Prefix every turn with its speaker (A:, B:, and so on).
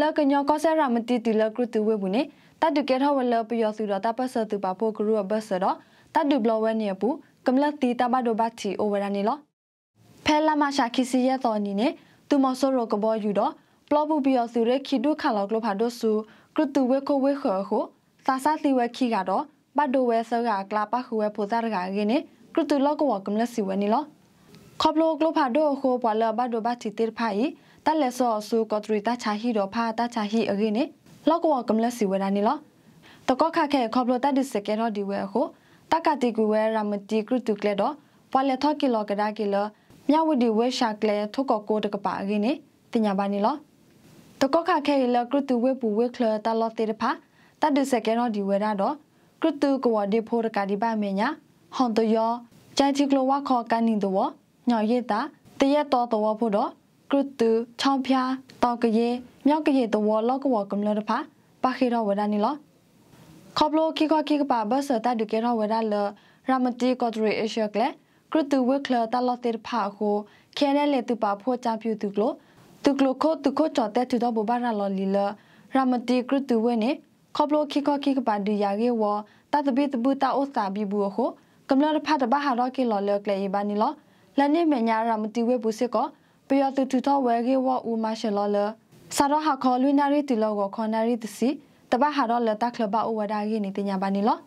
A: လကညောကောဆရာမတီတီလကရတူဝဲဘူးနေတတ်တူကဲထောဝလပျော်စုတော့တပတ်ဆတူပါဖို့ဂရုဘတ်ဆတော့တတ်တူဘလဝဲနေပူကမလတီတဘဒိုဘတ်တီအိုဝရနေလောဖဲလာမရှာခီစီရဲ့တော်နီနေသူမဆိုးရောကဘောယူတော့ပလဘူးပျော်စုရဲခီဒုခလောက်လို့ဖာဒိုဆူကရတူဝဲခိုဝဲခေါ်ခုသာစာတိဝဲခီကတော့ဘတ်ဒိုဝဲဆောကကလာပါခူဝဲပိုသာရကရင်းနေကရတူလောက်ကောကမလစီဝဲနေလောခေါပလိုကလိုဖာဒိုခိုပွာလဘတ်ဒိုဘတ်တီတေဖိုင်တတ်လက်စောဆူကော်တရီတချာဟီတော့ဖာတချာဟီအရင်နေလောက်ကောကမလစီဝဒနီလောတကောခခဲခေါပလိုတတ်ဒီစကေတော့ဒီဝဲကိုတကတိကူဝဲရမတီကရတုကလေတော့ပလက်ထကီလောကဒါကီလောမြဝဒီဝဲရှာကလေထုကကိုတကပါအရင်နေတညာပါနီလောတကောခခဲလကရတုဝဲပူဝဲခလတလောတေတဖာတတ်ဒီစကေတော့ဒီဝဲတော့ကရတုကဝဒီဖိုရကဒီပါမေညာဟွန်တယောဂျိုင်ချီကလိုဝါခေါ်ကန်နီတော့ညော်ရစ်တာတရက်တော်တော်ဖို့တော့ကရုတူချောင်းဖျားတောက်ကရေမြောက်ကရေတဝလောက်ကဝကမလတဖာပခေရဝဒနီလောခေါပလိုခိခခိကပါဘဆတဒုကေရဝဒလရမတီကောဒရီအရှေကလေကရုတူဝခလတလတေဖာကိုခဲနဲ့လေတူပါဖို့ချပြူတူကလိုတူကလိုခိုတူခိုချတဲ့တူတော့ဘဘာရလောလီလရမတီကရုတူဝနေခေါပလိုခိခခိကပါဒူယာကေဝတတပိတပူတာဥစာဘီဘူကိုကမလတဖာတဘဟာရောကေလောလကလေဘာနီလောလနဲ့မညာရမတီဝဲဘူးစစ်ကောပေယတူတူတော့ဝဲကေဝဦးမရှလော်လဆာရဟာခေါ်လွိနာရီတီလောကိုခေါ်နာရီတစီတပတ်ဟာတော့လက်တခလဘအဝဒါကြီးနေတင်ညာပါနေလော